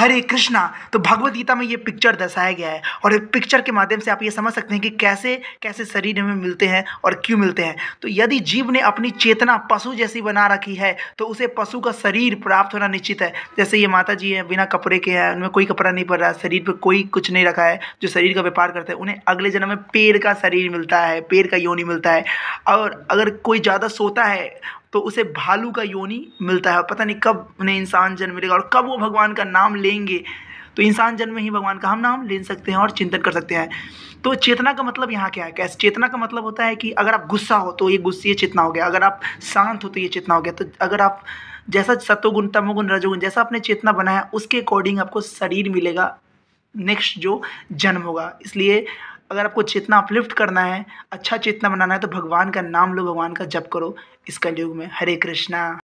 हरे कृष्णा तो भगवत गीता में ये पिक्चर दर्शाया गया है और एक पिक्चर के माध्यम से आप ये समझ सकते हैं कि कैसे कैसे शरीर में मिलते हैं और क्यों मिलते हैं तो यदि जीव ने अपनी चेतना पशु जैसी बना रखी है तो उसे पशु का शरीर प्राप्त होना निश्चित है जैसे ये माता जी हैं बिना कपड़े के हैं उनमें कोई कपड़ा नहीं पड़ रहा शरीर पर कोई कुछ नहीं रखा है जो शरीर का व्यापार करते हैं उन्हें अगले जन्म में पेड़ का शरीर मिलता है पेड़ का योनि मिलता है और अगर कोई ज़्यादा सोता है तो उसे भालू का योनि मिलता है पता नहीं कब उन्हें इंसान जन्म मिलेगा और कब वो भगवान का नाम लेंगे तो इंसान जन्म ही भगवान का हम नाम ले सकते हैं और चिंतन कर सकते हैं तो चेतना का मतलब यहाँ क्या है कैसे चेतना का मतलब होता है कि अगर आप गुस्सा हो तो ये गुस्से ये चेतना हो गया अगर आप शांत हो तो ये चेतना हो गया तो अगर आप जैसा सत्वगुण तमोगुण रजोगुण जैसा आपने चेतना बनाया उसके अकॉर्डिंग आपको शरीर मिलेगा नेक्स्ट जो जन्म होगा इसलिए अगर आपको चेतना अपलिफ्ट करना है अच्छा चेतना बनाना है तो भगवान का नाम लो भगवान का जप करो इस कलयुग में हरे कृष्णा